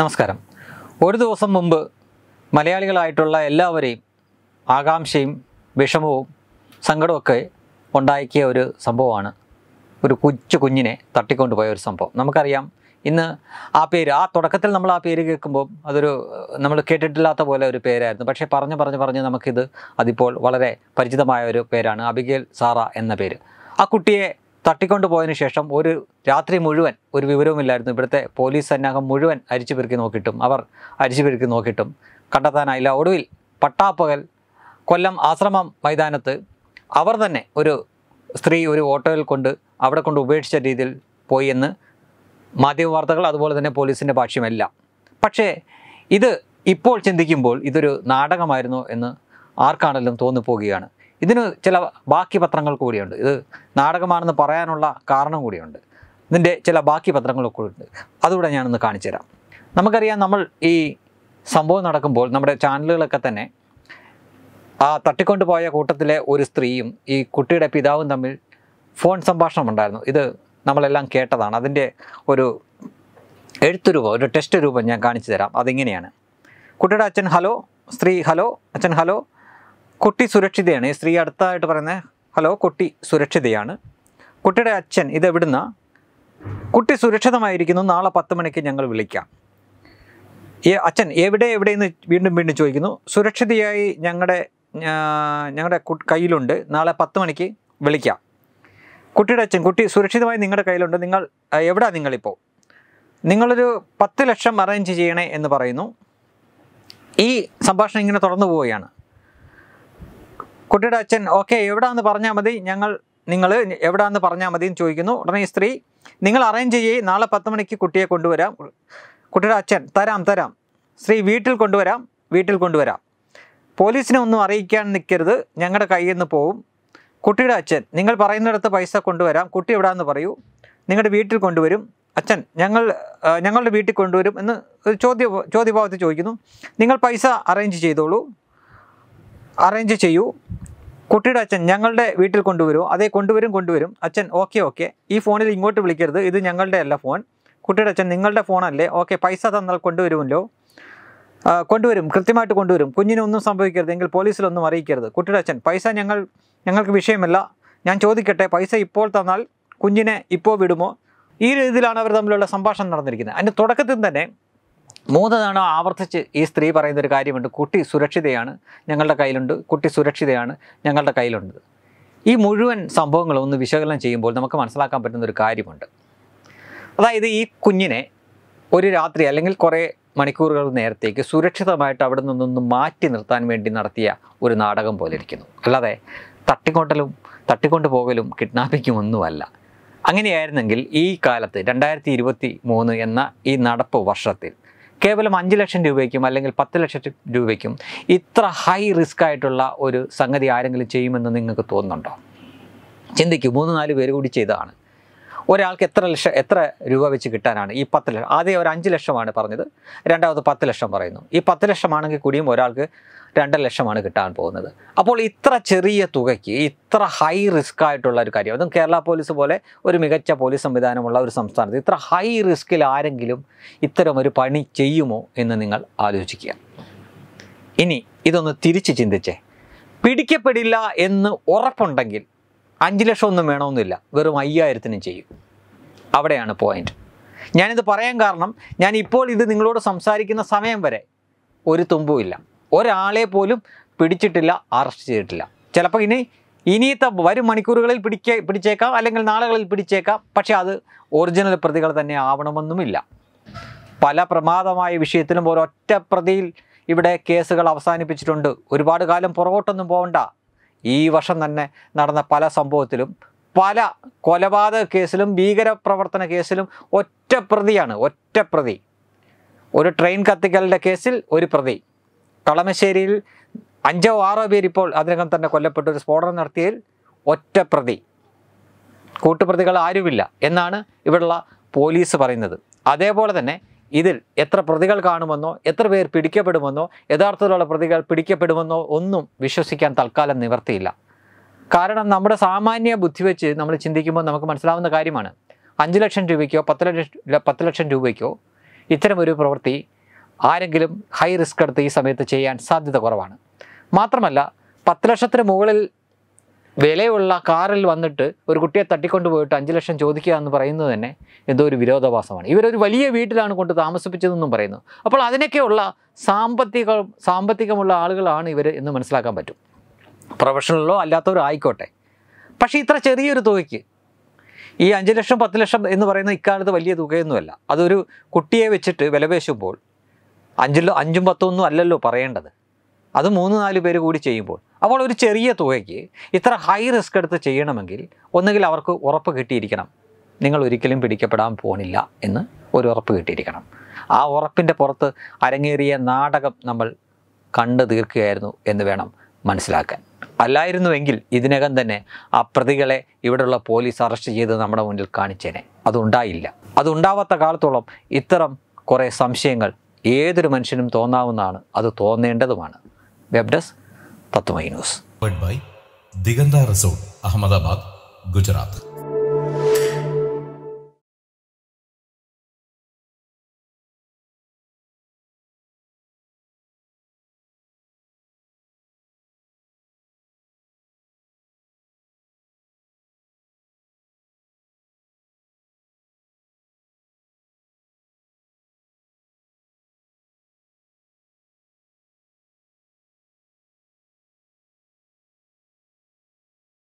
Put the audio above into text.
നമസ്കാരം ഒരു ദിവസം മുമ്പ് മലയാളികളായിട്ടുള്ള എല്ലാവരെയും ആകാംക്ഷയും വിഷമവും സങ്കടമൊക്കെ ഉണ്ടാക്കിയ ഒരു സംഭവമാണ് ഒരു കൊച്ചു കുഞ്ഞിനെ തട്ടിക്കൊണ്ടുപോയ ഒരു സംഭവം നമുക്കറിയാം ഇന്ന് ആ പേര് ആ തുടക്കത്തിൽ നമ്മൾ ആ പേര് കേൾക്കുമ്പോൾ അതൊരു നമ്മൾ കേട്ടിട്ടില്ലാത്ത പോലെ ഒരു പേരായിരുന്നു പക്ഷേ പറഞ്ഞ് പറഞ്ഞ് പറഞ്ഞ് നമുക്കിത് അതിപ്പോൾ വളരെ പരിചിതമായ ഒരു പേരാണ് അബിഗേൽ സാറ എന്ന പേര് ആ കുട്ടിയെ തട്ടിക്കൊണ്ടുപോയതിന് ശേഷം ഒരു രാത്രി മുഴുവൻ ഒരു വിവരവുമില്ലായിരുന്നു ഇവിടുത്തെ പോലീസ് സന്നാഹം മുഴുവൻ അരിച്ചു പെരുക്കി നോക്കിയിട്ടും അവർ അരിച്ചു പെരുക്കി നോക്കിയിട്ടും കണ്ടെത്താനായില്ല ഒടുവിൽ പട്ടാപ്പകൽ കൊല്ലം ആശ്രമം മൈതാനത്ത് അവർ തന്നെ ഒരു സ്ത്രീ ഒരു ഓട്ടോയിൽ കൊണ്ട് അവിടെ കൊണ്ട് ഉപേക്ഷിച്ച രീതിയിൽ പോയി എന്ന് മാധ്യമ വാർത്തകൾ അതുപോലെ തന്നെ പോലീസിൻ്റെ ഭാഷ്യമല്ല പക്ഷേ ഇത് ഇപ്പോൾ ചിന്തിക്കുമ്പോൾ ഇതൊരു നാടകമായിരുന്നു എന്ന് ആർക്കാണെങ്കിലും തോന്നിപ്പോവുകയാണ് ഇതിന് ചില ബാക്കി പത്രങ്ങൾ കൂടിയുണ്ട് ഇത് നാടകമാണെന്ന് പറയാനുള്ള കാരണം കൂടിയുണ്ട് ഇതിൻ്റെ ചില ബാക്കി പത്രങ്ങളൊക്കെ ഉണ്ട് അതുകൂടെ ഞാനൊന്ന് കാണിച്ചു തരാം നമുക്കറിയാം നമ്മൾ ഈ സംഭവം നടക്കുമ്പോൾ നമ്മുടെ ചാനലുകളൊക്കെ തന്നെ ആ തട്ടിക്കൊണ്ടു പോയ കൂട്ടത്തിലെ ഒരു സ്ത്രീയും ഈ കുട്ടിയുടെ പിതാവും തമ്മിൽ ഫോൺ സംഭാഷണം ഉണ്ടായിരുന്നു ഇത് നമ്മളെല്ലാം കേട്ടതാണ് അതിൻ്റെ ഒരു എഴുത്തു രൂപം ഒരു ടെസ്റ്റ് രൂപം ഞാൻ കാണിച്ചു തരാം അതിങ്ങനെയാണ് കുട്ടിയുടെ അച്ഛൻ ഹലോ സ്ത്രീ ഹലോ അച്ഛൻ ഹലോ കുട്ടി സുരക്ഷിതയാണ് ഈ സ്ത്രീ അടുത്തായിട്ട് പറയുന്നത് ഹലോ കുട്ടി സുരക്ഷിതയാണ് കുട്ടിയുടെ അച്ഛൻ ഇതെവിടുന്ന കുട്ടി സുരക്ഷിതമായിരിക്കുന്നു നാളെ പത്ത് മണിക്ക് ഞങ്ങൾ വിളിക്കാം ഈ അച്ഛൻ എവിടെ എവിടെയെന്ന് വീണ്ടും വീണ്ടും ചോദിക്കുന്നു സുരക്ഷിതയായി ഞങ്ങളുടെ ഞങ്ങളുടെ കയ്യിലുണ്ട് നാളെ പത്ത് മണിക്ക് വിളിക്കാം കുട്ടിയുടെ അച്ഛൻ കുട്ടി സുരക്ഷിതമായി നിങ്ങളുടെ കയ്യിലുണ്ട് നിങ്ങൾ എവിടാ നിങ്ങളിപ്പോൾ നിങ്ങളൊരു പത്ത് ലക്ഷം അറേഞ്ച് ചെയ്യണേ എന്ന് പറയുന്നു ഈ സംഭാഷണം ഇങ്ങനെ തുടർന്നു പോവുകയാണ് കുട്ടിയുടെ അച്ഛൻ ഓക്കെ എവിടാന്ന് പറഞ്ഞാൽ മതി ഞങ്ങൾ നിങ്ങൾ എവിടാന്ന് പറഞ്ഞാൽ മതി എന്ന് ചോദിക്കുന്നു ഉടനെ ഈ സ്ത്രീ നിങ്ങൾ അറേഞ്ച് ചെയ്യേ നാളെ പത്ത് മണിക്ക് കുട്ടിയെ കൊണ്ടുവരാം കുട്ടിയുടെ അച്ഛൻ തരാം തരാം സ്ത്രീ വീട്ടിൽ കൊണ്ടുവരാം വീട്ടിൽ കൊണ്ടുവരാം പോലീസിനെ ഒന്നും അറിയിക്കാൻ നിൽക്കരുത് ഞങ്ങളുടെ കയ്യിൽ നിന്ന് പോവും കുട്ടിയുടെ അച്ഛൻ നിങ്ങൾ പറയുന്നിടത്ത് പൈസ കൊണ്ടുവരാം കുട്ടി എവിടാന്ന് പറയൂ നിങ്ങളുടെ വീട്ടിൽ കൊണ്ടുവരും അച്ഛൻ ഞങ്ങൾ ഞങ്ങളുടെ വീട്ടിൽ കൊണ്ടുവരും എന്ന് ഒരു ചോദ്യ ചോദ്യഭാവത്തിൽ ചോദിക്കുന്നു നിങ്ങൾ പൈസ അറേഞ്ച് ചെയ്തോളൂ അറേഞ്ച് ചെയ്യൂ കുട്ടിയുടെ അച്ഛൻ ഞങ്ങളുടെ വീട്ടിൽ കൊണ്ടുവരുമോ അതേ കൊണ്ടുവരും കൊണ്ടുവരും അച്ഛൻ ഓക്കെ ഓക്കെ ഈ ഫോണിൽ ഇങ്ങോട്ട് വിളിക്കരുത് ഇത് ഞങ്ങളുടെ അല്ല ഫോൺ കുട്ടിയുടെ അച്ഛൻ നിങ്ങളുടെ ഫോണല്ലേ ഓക്കെ പൈസ തന്നാൽ കൊണ്ടുവരുമല്ലോ കൊണ്ടുവരും കൃത്യമായിട്ട് കൊണ്ടുവരും കുഞ്ഞിനൊന്നും സംഭവിക്കരുത് എങ്കിൽ പോലീസിലൊന്നും അറിയിക്കരുത് കുട്ടിയുടെ അച്ഛൻ പൈസ ഞങ്ങൾ ഞങ്ങൾക്ക് വിഷയമല്ല ഞാൻ ചോദിക്കട്ടെ പൈസ ഇപ്പോൾ തന്നാൽ കുഞ്ഞിനെ ഇപ്പോൾ വിടുമോ ഈ രീതിയിലാണ് അവർ തമ്മിലുള്ള സംഭാഷണം നടന്നിരിക്കുന്നത് അതിൻ്റെ തുടക്കത്തിൽ തന്നെ മൂന്ന് തവണ ആവർത്തിച്ച് ഈ സ്ത്രീ പറയുന്ന ഒരു കാര്യമുണ്ട് കുട്ടി സുരക്ഷിതയാണ് ഞങ്ങളുടെ കയ്യിലുണ്ട് കുട്ടി സുരക്ഷിതയാണ് ഞങ്ങളുടെ കയ്യിലുണ്ട് ഈ മുഴുവൻ സംഭവങ്ങളും ഒന്ന് വിശകലനം ചെയ്യുമ്പോൾ നമുക്ക് മനസ്സിലാക്കാൻ പറ്റുന്ന ഒരു കാര്യമുണ്ട് അതായത് ഈ കുഞ്ഞിനെ ഒരു രാത്രി അല്ലെങ്കിൽ കുറേ മണിക്കൂറുകൾ നേരത്തേക്ക് സുരക്ഷിതമായിട്ട് അവിടെ നിന്നൊന്ന് മാറ്റി നിർത്താൻ വേണ്ടി നടത്തിയ ഒരു നാടകം പോലെ ഇരിക്കുന്നു അല്ലാതെ തട്ടിക്കൊണ്ടലും തട്ടിക്കൊണ്ടു പോകലും കിഡ്നാപ്പിക്കും ഒന്നുമല്ല അങ്ങനെയായിരുന്നെങ്കിൽ ഈ കാലത്ത് രണ്ടായിരത്തി ഇരുപത്തി മൂന്ന് എന്ന ഈ നടപ്പ് വർഷത്തിൽ കേവലം അഞ്ച് ലക്ഷം രൂപയ്ക്കും അല്ലെങ്കിൽ പത്ത് ലക്ഷം രൂപയ്ക്കും ഇത്ര ഹൈ റിസ്ക് ആയിട്ടുള്ള ഒരു സംഗതി ആരെങ്കിലും ചെയ്യുമെന്ന് നിങ്ങൾക്ക് തോന്നുന്നുണ്ടോ ചിന്തിക്കൂ മൂന്ന് നാല് പേര് കൂടി ചെയ്തതാണ് ഒരാൾക്ക് എത്ര ലക്ഷം എത്ര രൂപ വെച്ച് കിട്ടാനാണ് ഈ പത്ത് ലക്ഷം ആദ്യം ഒരു അഞ്ച് ലക്ഷമാണ് പറഞ്ഞത് രണ്ടാമത് പത്ത് ലക്ഷം പറയുന്നു ഈ പത്ത് ലക്ഷമാണെങ്കിൽ കൂടിയും ഒരാൾക്ക് രണ്ടര ലക്ഷമാണ് കിട്ടാൻ പോകുന്നത് അപ്പോൾ ഇത്ര ചെറിയ തുകയ്ക്ക് ഇത്ര ഹൈ റിസ്ക് ആയിട്ടുള്ള ഒരു കാര്യം അതും കേരള പോലീസ് പോലെ ഒരു മികച്ച പോലീസ് സംവിധാനമുള്ള ഒരു സംസ്ഥാനത്ത് ഇത്ര ഹൈ റിസ്കിൽ ആരെങ്കിലും ഇത്തരം ഒരു പണി ചെയ്യുമോ എന്ന് നിങ്ങൾ ആലോചിക്കുക ഇനി ഇതൊന്ന് തിരിച്ച് ചിന്തിച്ചേ പിടിക്കപ്പെടില്ല എന്ന് ഉറപ്പുണ്ടെങ്കിൽ അഞ്ച് ലക്ഷം ഒന്നും വേണമെന്നില്ല വെറും അയ്യായിരത്തിനും ചെയ്യും അവിടെയാണ് പോയിന്റ് ഞാനിത് പറയാൻ കാരണം ഞാൻ ഇപ്പോൾ ഇത് നിങ്ങളോട് സംസാരിക്കുന്ന സമയം വരെ ഒരു തുമ്പുമില്ല ഒരാളെ പോലും പിടിച്ചിട്ടില്ല അറസ്റ്റ് ചെയ്തിട്ടില്ല ചിലപ്പോൾ ഇനി ഇനിയത്തെ വരും മണിക്കൂറുകളിൽ പിടിക്കേ പിടിച്ചേക്കാം അല്ലെങ്കിൽ നാളുകളിൽ പിടിച്ചേക്കാം പക്ഷേ അത് ഒറിജിനൽ പ്രതികൾ തന്നെ ആവണമെന്നുമില്ല പല പ്രമാദമായ വിഷയത്തിലും ഒരൊറ്റ പ്രതിയിൽ ഇവിടെ കേസുകൾ അവസാനിപ്പിച്ചിട്ടുണ്ട് ഒരുപാട് കാലം പുറകോട്ടൊന്നും പോകണ്ട ഈ വർഷം തന്നെ നടന്ന പല സംഭവത്തിലും പല കൊലപാതക കേസിലും ഭീകരപ്രവർത്തന കേസിലും ഒറ്റ പ്രതിയാണ് ഒറ്റ പ്രതി ഒരു ട്രെയിൻ കത്തിക്കലിൻ്റെ കേസിൽ ഒരു പ്രതി കളമശ്ശേരിയിൽ അഞ്ചോ ആറോ പേര് ഇപ്പോൾ അതിനകം തന്നെ കൊല്ലപ്പെട്ട ഒരു സ്ഫോടനം നടത്തിയതിൽ ഒറ്റ പ്രതി കൂട്ടുപ്രതികൾ ആരുമില്ല എന്നാണ് ഇവിടെയുള്ള പോലീസ് പറയുന്നത് അതേപോലെ തന്നെ ഇതിൽ എത്ര പ്രതികൾ കാണുമെന്നോ എത്ര പേർ പിടിക്കപ്പെടുമെന്നോ യഥാർത്ഥത്തിലുള്ള പ്രതികൾ പിടിക്കപ്പെടുമെന്നോ ഒന്നും വിശ്വസിക്കാൻ തൽക്കാലം നിവർത്തിയില്ല കാരണം നമ്മുടെ സാമാന്യ ബുദ്ധി വെച്ച് നമ്മൾ ചിന്തിക്കുമ്പോൾ നമുക്ക് മനസ്സിലാവുന്ന കാര്യമാണ് അഞ്ച് ലക്ഷം രൂപയ്ക്കോ പത്ത് ലക്ഷം പത്ത് ലക്ഷം രൂപയ്ക്കോ ഇത്തരമൊരു പ്രവൃത്തി ആരെങ്കിലും ഹൈ റിസ്ക് എടുത്ത് ഈ സമയത്ത് ചെയ്യാൻ സാധ്യത കുറവാണ് മാത്രമല്ല പത്ത് ലക്ഷത്തിന് മുകളിൽ വിലയുള്ള കാറിൽ വന്നിട്ട് ഒരു കുട്ടിയെ തട്ടിക്കൊണ്ട് പോയിട്ട് അഞ്ച് ലക്ഷം ചോദിക്കുക എന്ന് പറയുന്നത് തന്നെ എന്തോ ഒരു വിരോധാഭാസമാണ് ഇവരൊരു വലിയ വീട്ടിലാണ് കൊണ്ട് താമസിപ്പിച്ചതെന്നും പറയുന്നു അപ്പോൾ അതിനൊക്കെയുള്ള സാമ്പത്തിക സാമ്പത്തികമുള്ള ആളുകളാണ് ഇവർ എന്ന് മനസ്സിലാക്കാൻ പറ്റും പ്രൊഫഷണലോ അല്ലാത്തവരോ ആയിക്കോട്ടെ പക്ഷേ ഇത്ര ചെറിയൊരു തുകയ്ക്ക് ഈ അഞ്ച് ലക്ഷം പത്ത് ലക്ഷം എന്ന് പറയുന്ന ഇക്കാലത്ത് വലിയ തുകയൊന്നുമല്ല അതൊരു കുട്ടിയെ വെച്ചിട്ട് വിലപേശുമ്പോൾ അഞ്ചിലോ അഞ്ചും പത്തൊന്നും അല്ലല്ലോ പറയേണ്ടത് അത് മൂന്ന് നാല് പേര് കൂടി ചെയ്യുമ്പോൾ അപ്പോൾ ഒരു ചെറിയ തുകയ്ക്ക് ഇത്ര ഹൈ റിസ്ക് എടുത്ത് ചെയ്യണമെങ്കിൽ ഒന്നുകിൽ അവർക്ക് ഉറപ്പ് കിട്ടിയിരിക്കണം നിങ്ങൾ ഒരിക്കലും പിടിക്കപ്പെടാൻ പോണില്ല എന്ന് ഒരു ഉറപ്പ് കിട്ടിയിരിക്കണം ആ ഉറപ്പിൻ്റെ പുറത്ത് അരങ്ങേറിയ നാടകം നമ്മൾ കണ്ടു തീർക്കുകയായിരുന്നു എന്ന് വേണം മനസ്സിലാക്കാൻ അല്ലായിരുന്നുവെങ്കിൽ ഇതിനകം തന്നെ ആ പ്രതികളെ ഇവിടെയുള്ള പോലീസ് അറസ്റ്റ് ചെയ്ത് നമ്മുടെ മുന്നിൽ കാണിച്ചേനെ അതുണ്ടായില്ല അതുണ്ടാവാത്ത കാലത്തോളം ഇത്തരം കുറേ സംശയങ്ങൾ ഏതൊരു മനുഷ്യനും തോന്നാവുന്നതാണ് അത് തോന്നേണ്ടതുമാണ് വെബ് ഡെസ്ക് തത്വമൈ ന്യൂസ് ദിഗന്ത റിസോർട്ട് അഹമ്മദാബാദ് ഗുജറാത്ത്